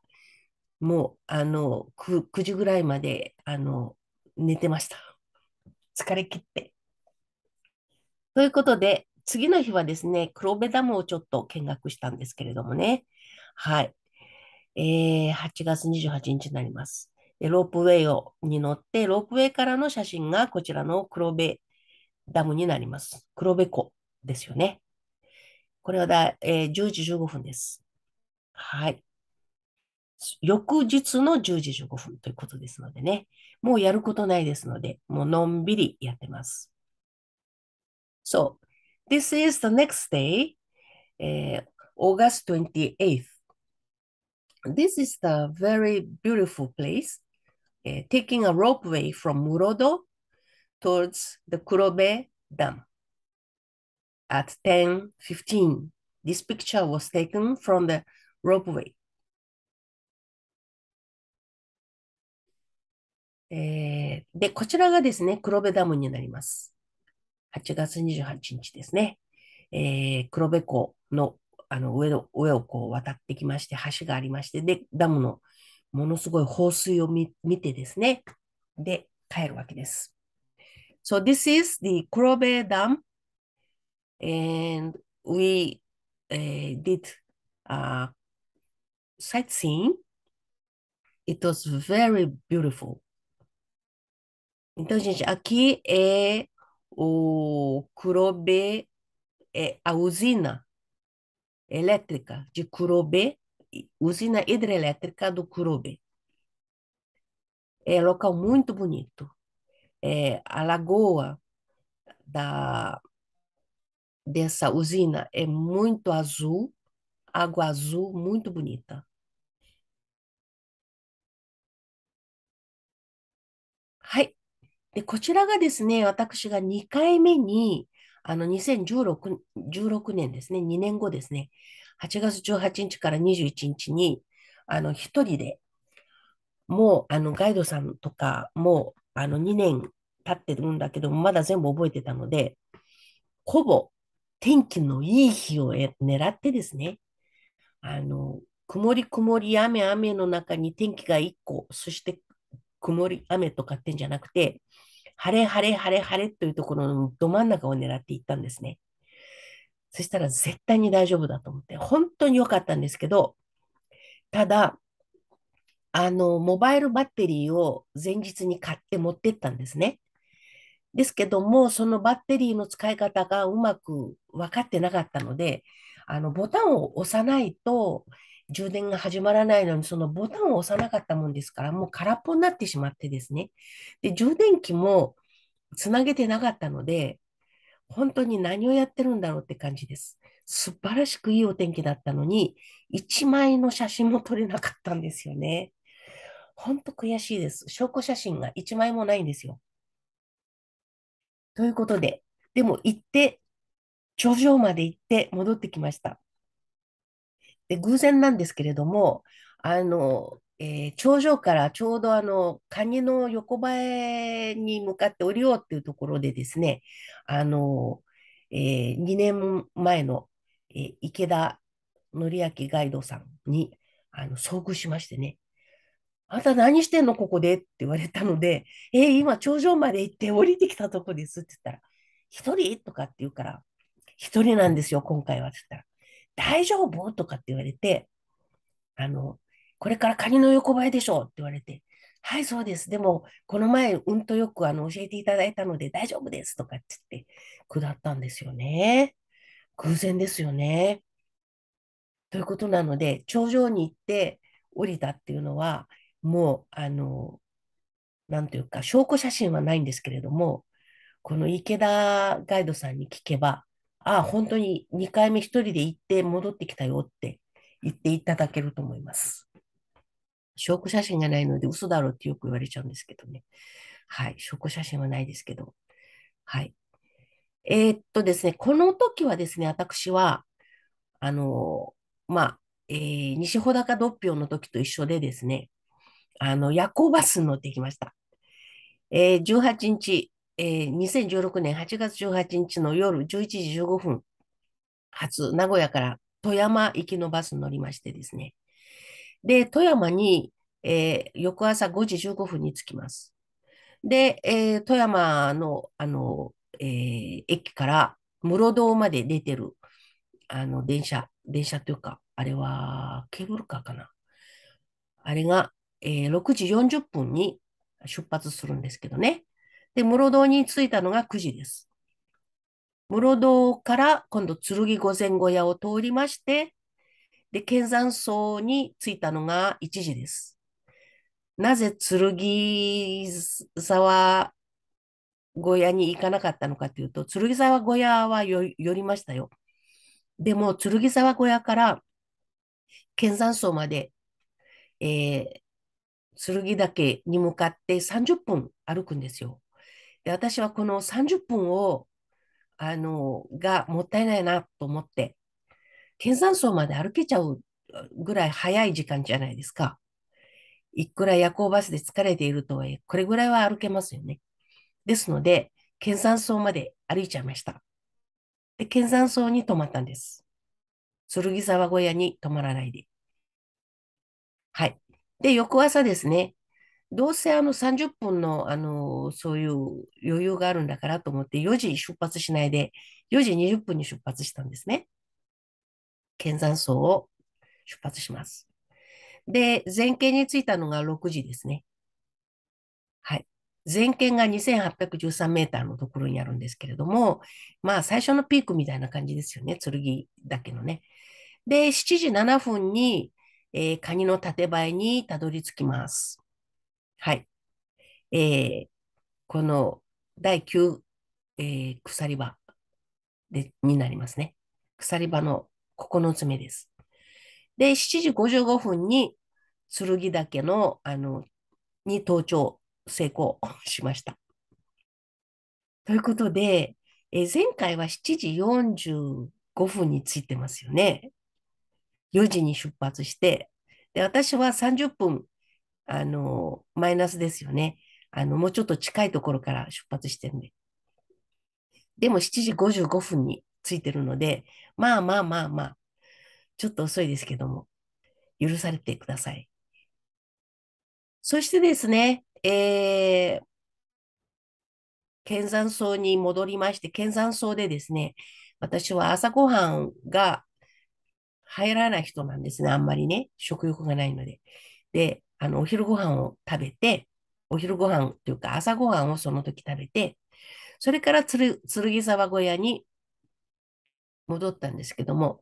もう、あの9、9時ぐらいまで、あの、寝てました。疲れ切って。ということで、次の日はですね、黒部ダムをちょっと見学したんですけれどもね。はい。えー、8月28日になります。ロープウェイをに乗って、ロープウェイからの写真がこちらの黒部ダムになります。黒部湖ですよね。これはだ、えー、10時15分です。はい。翌日の10時15分ということですのでね。もうやることないですので、もうのんびりやってます。So, this is the next day, August 28th. This is the very beautiful place. えー、taking a ropeway from Murodo towards the Kurobe Dam. At 10.15, this picture was taken from the ropeway. えー、で、こちらがですね、黒部ダムになります。8月28日ですね。えー、黒部港のあの上の上をこう渡ってきまして、橋がありまして、で、ダムのものすごい放水を見てですね、で、帰るわけです。So this is the Kurobe Dam and we、uh, did、a sightseeing. It was very beautiful. Então, gente, aqui é o Kurobe, é a usina elétrica de Kurobe usina hidrelétrica do Kurobe. É um local muito bonito. É, a lagoa da, dessa usina é muito azul, água azul muito bonita. bonita. はい。で、こちらがですね、私が2回目に、あの、2016、16年ですね、2年後ですね、8月18日から21日に、あの、一人で、もう、あの、ガイドさんとか、もう、あの、2年経ってるんだけどまだ全部覚えてたので、ほぼ天気のいい日を狙ってですね、あの、曇り曇り雨雨の中に天気が1個、そして曇り雨とかってんじゃなくて、晴れ晴れ晴れ晴れというところのど真ん中を狙っていったんですね。そしたら絶対に大丈夫だと思って、本当に良かったんですけど、ただ、あの、モバイルバッテリーを前日に買って持ってったんですね。ですけども、そのバッテリーの使い方がうまく分かってなかったので、あの、ボタンを押さないと充電が始まらないのに、そのボタンを押さなかったもんですから、もう空っぽになってしまってですね。で、充電器もつなげてなかったので、本当に何をやってるんだろうって感じです。素晴らしくいいお天気だったのに、1枚の写真も撮れなかったんですよね。本当悔しいです。証拠写真が1枚もないんですよ。ということで、でも行って、頂上まで行って戻ってきました。で、偶然なんですけれども、あの、えー、頂上からちょうどあの蟹の横ばいに向かって降りようっていうところでですね、あのえー、2年前の、えー、池田紀明ガイドさんにあの遭遇しましてね、あなた何してんのここでって言われたので、えー、今頂上まで行って降りてきたとこですって言ったら、1人とかって言うから、1人なんですよ、今回はって言ったら、大丈夫とかって言われて、あの、これからカニの横ばいでしょうって言われて、はい、そうです。でも、この前、うんとよくあの教えていただいたので大丈夫ですとかって言って、下ったんですよね。偶然ですよね。ということなので、頂上に行って降りたっていうのは、もう、あの、なんというか、証拠写真はないんですけれども、この池田ガイドさんに聞けば、ああ、本当に2回目1人で行って戻ってきたよって言っていただけると思います。証拠写真がないので嘘だろうってよく言われちゃうんですけどね。はい、証拠写真はないですけど。はい。えー、っとですね、この時はですね、私は、あの、まあ、えー、西穂高独票の時と一緒でですね、あの、夜行バスに乗ってきました。えー、18日、えー、2016年8月18日の夜11時15分初、名古屋から富山行きのバスに乗りましてですね、で、富山に、えー、翌朝5時15分に着きます。で、えー、富山の、あの、えー、駅から室堂まで出てる、あの、電車、電車というか、あれはケーブルカーかな。あれが、えー、6時40分に出発するんですけどね。で、室堂に着いたのが9時です。室堂から今度、剣御前小屋を通りまして、で、剣山荘に着いたのが1時です。なぜ剣沢小屋に行かなかったのかというと、剣沢小屋は寄りましたよ。でも、剣沢小屋から剣山荘まで、えー、剣岳に向かって30分歩くんですよ。で、私はこの30分を、あの、がもったいないなと思って、県山荘まで歩けちゃうぐらい早い時間じゃないですか。いくら夜行バスで疲れているとはいえ、これぐらいは歩けますよね。ですので、県山荘まで歩いちゃいました。で、県山荘に泊まったんです。剣沢小屋に泊まらないで。はい。で、翌朝ですね、どうせあの30分の、あの、そういう余裕があるんだからと思って、4時出発しないで、4時20分に出発したんですね。剣山荘を出発します。で、全県に着いたのが6時ですね。はい。全県が2813メーターのところにあるんですけれども、まあ最初のピークみたいな感じですよね。剣だけのね。で、7時7分に、えー、カニの縦映にたどり着きます。はい。えー、この第9、えー、鎖場でになりますね。鎖場の9つ目です。で、7時55分に剣岳の、あの、に登頂成功しました。ということで、え前回は7時45分に着いてますよね。4時に出発して、で私は30分、あの、マイナスですよね。あの、もうちょっと近いところから出発してるんで。でも7時55分についてるので、まあまあまあまあ、ちょっと遅いですけども、許されてください。そしてですね、えー、剣山荘に戻りまして、剣山荘でですね、私は朝ごはんが入らない人なんですね、あんまりね、食欲がないので。で、あの、お昼ご飯を食べて、お昼ご飯というか朝ごはんをその時食べて、それから鶴剣沢小屋に戻ったんですけども、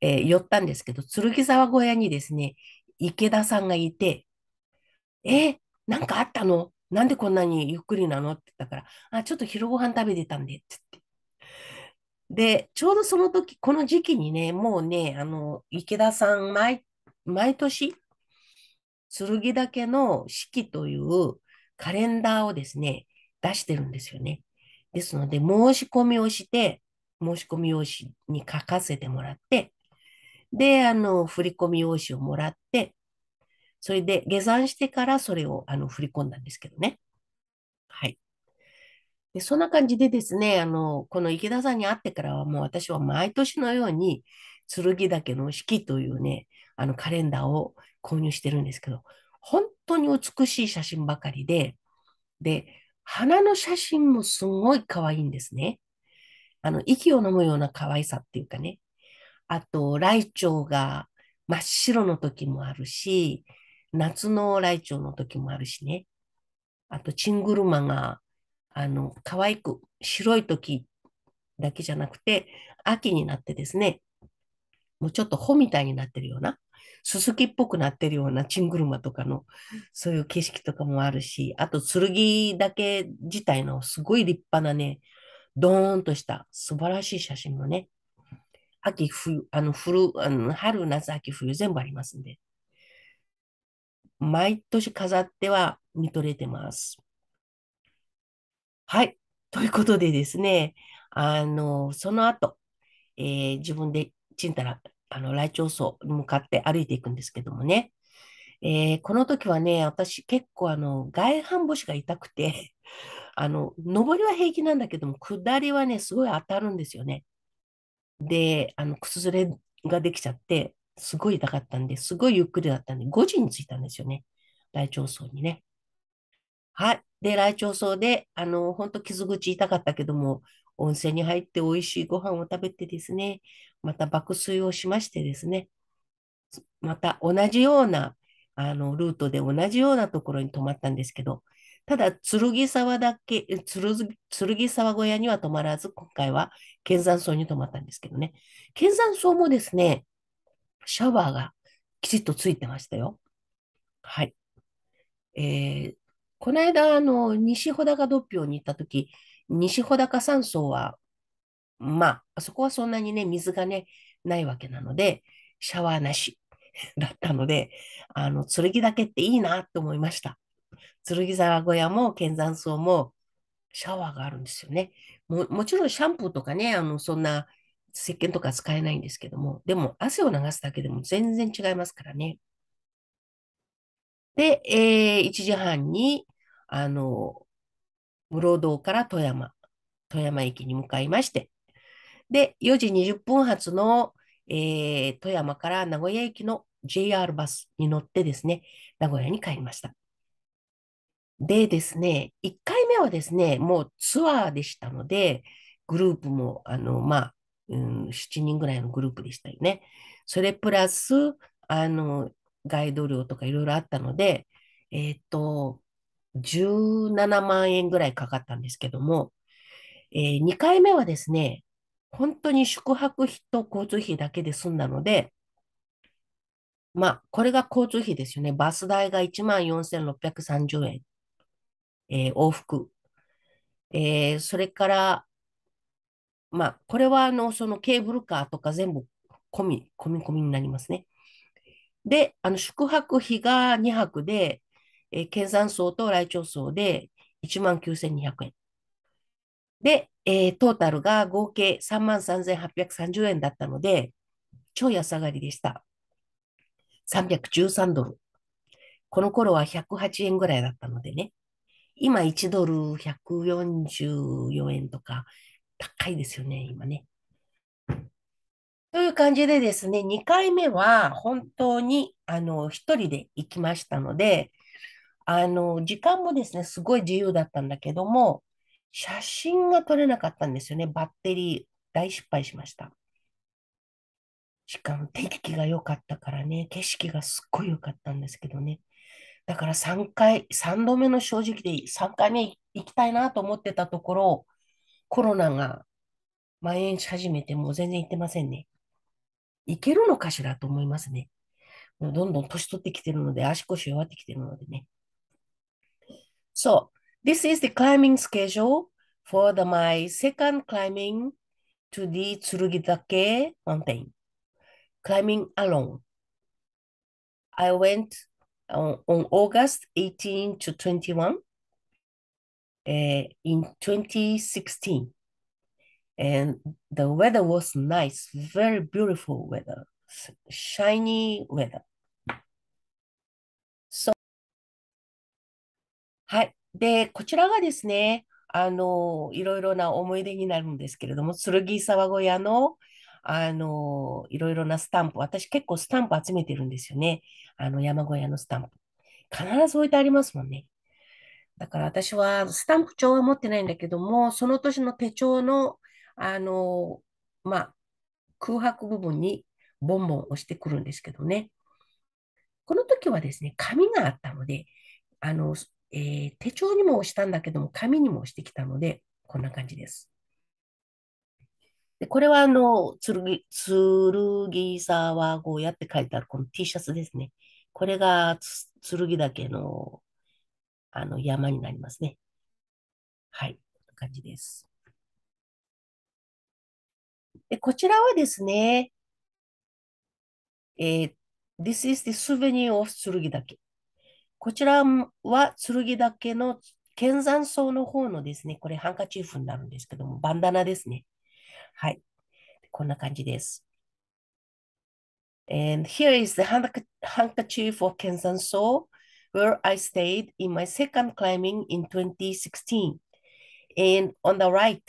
えー、寄ったんですけど、剣沢小屋にですね、池田さんがいて、えー、なんかあったのなんでこんなにゆっくりなのって言ったから、あ、ちょっと昼ご飯食べてたんで、って言って。で、ちょうどその時、この時期にね、もうね、あの、池田さん、毎、毎年、剣岳の四季というカレンダーをですね、出してるんですよね。ですので、申し込みをして、申し込み用紙に書かせてもらって、で、あの、振り込み用紙をもらって、それで下山してからそれをあの振り込んだんですけどね。はい。でそんな感じでですね、あの、この池田さんに会ってからはもう私は毎年のように、剣岳の四季というね、あのカレンダーを購入してるんですけど、本当に美しい写真ばかりで、で、花の写真もすごい可愛いんですね。あの、息を飲むような可愛さっていうかね。あと、ライチョウが真っ白の時もあるし、夏のライチョウの時もあるしね。あと、チングルマが、あの、可愛く白い時だけじゃなくて、秋になってですね、もうちょっと穂みたいになってるような、ススキっぽくなってるようなチングルマとかの、そういう景色とかもあるし、あと、剣だけ自体のすごい立派なね、ドーンとした素晴らしい写真もね、秋、冬、あの、古、あの春、夏、秋、冬、全部ありますんで。毎年飾っては見とれてます。はい。ということでですね、あの、その後、えー、自分でちんたら、あの、来鳥荘に向かって歩いていくんですけどもね、えー、この時はね、私結構あの、外反母趾が痛くて あの、上りは平気なんだけども、下りはね、すごい当たるんですよね。で、あの、崩れができちゃって、すごい痛かったんで、すごいゆっくりだったんで、5時に着いたんですよね。大腸層にね。はい。で、来町層で、あの、本当傷口痛かったけども、温泉に入って美味しいご飯を食べてですね、また爆睡をしましてですね、また同じような、あの、ルートで同じようなところに泊まったんですけど、ただ、剣沢だけ、剣沢小屋には泊まらず、今回は剣山荘に泊まったんですけどね。剣山荘もですね、シャワーがきちっとついてましたよ。はい。えー、この間、あの、西穂高ピ標に行ったとき、西穂高山荘は、まあ、あそこはそんなにね、水がね、ないわけなので、シャワーなし だったので、あの、剣だけっていいなと思いました。剣沢小屋も剣山荘もシャワーがあるんですよね。ももちろんシャンプーとかね、あのそんな石鹸とか使えないんですけども、でも汗を流すだけでも全然違いますからね。で、えー、1時半に、あの、室堂から富山、富山駅に向かいまして、で、4時20分発の、えー、富山から名古屋駅の JR バスに乗ってですね、名古屋に帰りました。でですね、1回目はですね、もうツアーでしたので、グループも、あの、まあ、うん、7人ぐらいのグループでしたよね。それプラス、あの、ガイド料とかいろいろあったので、えっ、ー、と、17万円ぐらいかかったんですけども、えー、2回目はですね、本当に宿泊費と交通費だけで済んだので、まあ、これが交通費ですよね。バス代が1万4630円。えー、往復。えー、それから、まあ、これはあの、そのケーブルカーとか全部込み、込み込みになりますね。で、あの宿泊費が2泊で、えー、産山荘と来町荘で1万9200円。で、えー、トータルが合計3万3830円だったので、超安上がりでした。313ドル。この頃は108円ぐらいだったのでね。今1ドル144円とか高いですよね、今ね。という感じでですね、2回目は本当にあの1人で行きましたので、あの時間もですね、すごい自由だったんだけども、写真が撮れなかったんですよね、バッテリー、大失敗しました。しかも天気が良かったからね、景色がすっごい良かったんですけどね。だから3回、3度目の正直で3回目行きたいなと思ってたところ、コロナが蔓延し始めてもう全然行ってませんね。行けるのかしらと思いますね。もうどんどん年取ってきてるので、足腰弱ってきてるのでね。So, this is the climbing schedule for the, my second climbing to the Tsurugitake mountain. Climbing alone. I went on, on August 18 to 21 in 2016. And the weather was nice, very beautiful weather, shiny weather. はい。で、こちらがですね、あの、いろいろな思い出になるんですけれども、剣沢小屋の、あの、いろいろなスタンプ、私結構スタンプ集めてるんですよね。あの、山小屋のスタンプ。必ず置いてありますもんね。だから私はスタンプ帳は持ってないんだけども、その年の手帳の、あの、まあ、空白部分にボンボン押してくるんですけどね。この時はですね、紙があったので、あの、えー、手帳にも押したんだけども、紙にも押してきたので、こんな感じです。で、これはあの、剣、剣沢つやって書いてあるこの T シャツですね。これが剣岳の、あの、山になりますね。はい。こんな感じです。で、こちらはですね、えー、This is the souvenir of 剣岳。こちらは剣岳の剣山荘の方のですね、これハンカチーフになるんですけども、バンダナですね。はい。こんな感じです。And here is the handkerchief of Kenzanso, where I stayed in my second climbing in 2016. And on the right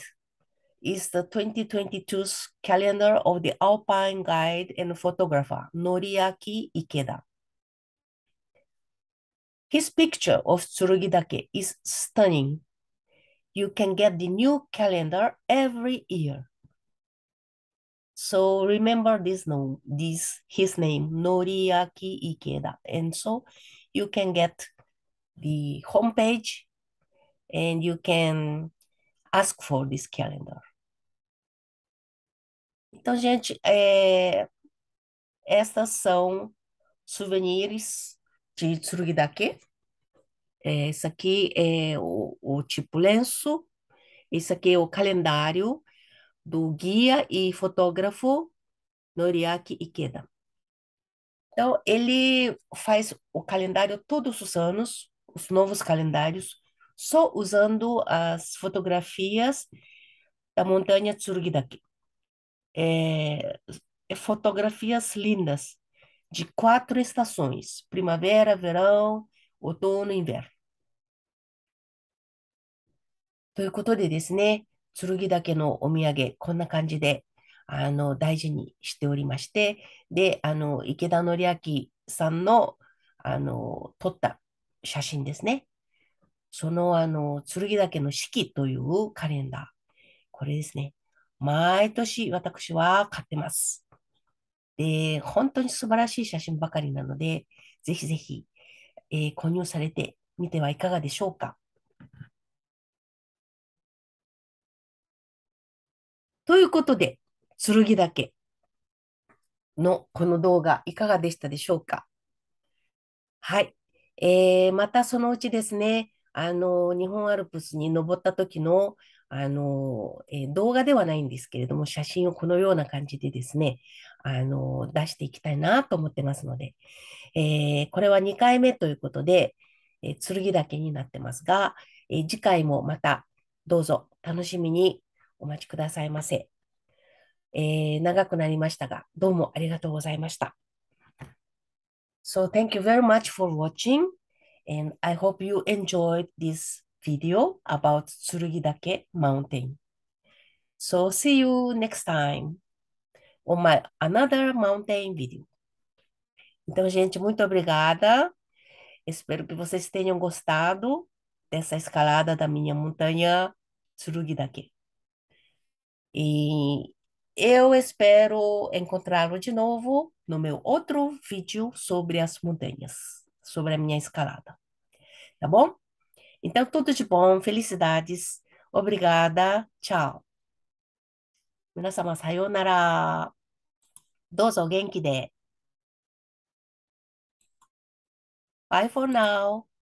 is the 2022 calendar of the Alpine guide and photographer, Noriaki Ikeda. His picture of Tsurugidake is stunning. You can get the new calendar every year. So remember this name, this his name, Noriaki Ikeda. And so you can get the homepage and you can ask for this calendar. Então, gente, é, estas são souvenirs de Tsurugidake. É, esse aqui é o, o tipo lenço. Esse aqui é o calendário do guia e fotógrafo Noriaki Ikeda. Então, ele faz o calendário todos os anos, os novos calendários, só usando as fotografias da montanha Tsurugidaki. É, é, fotografias lindas de quatro estações: primavera, verão, outono e inverno. ということでですね、então, é 剣岳のお土産、こんな感じで、あの、大事にしておりまして、で、あの、池田紀明さんの、あの、撮った写真ですね。その、あの、剣岳の四季というカレンダー。これですね。毎年私は買ってます。で、本当に素晴らしい写真ばかりなので、ぜひぜひ、えー、購入されてみてはいかがでしょうか。ということで、剣だけのこの動画いかがでしたでしょうかはい。えー、またそのうちですね、あの、日本アルプスに登った時の、あの、えー、動画ではないんですけれども、写真をこのような感じでですね、あの、出していきたいなと思ってますので、えー、これは2回目ということで、えー、剣岳になってますが、え次回もまたどうぞ楽しみにお待ちくださいませ。えー、長くなりましたが、どうもありがとうございました。So thank you very much for watching and I hope you enjoyed this video about Tsurugidake mountain. So see you next time on my another mountain video. Então, gente, muito obrigada. Espero que vocês tenham gostado dessa escalada da minha montanha Tsurugidake. E eu espero encontrá-lo de novo no meu outro vídeo sobre as montanhas, sobre a minha escalada. Tá bom? Então, tudo de bom, felicidades. Obrigada, tchau. bye for now.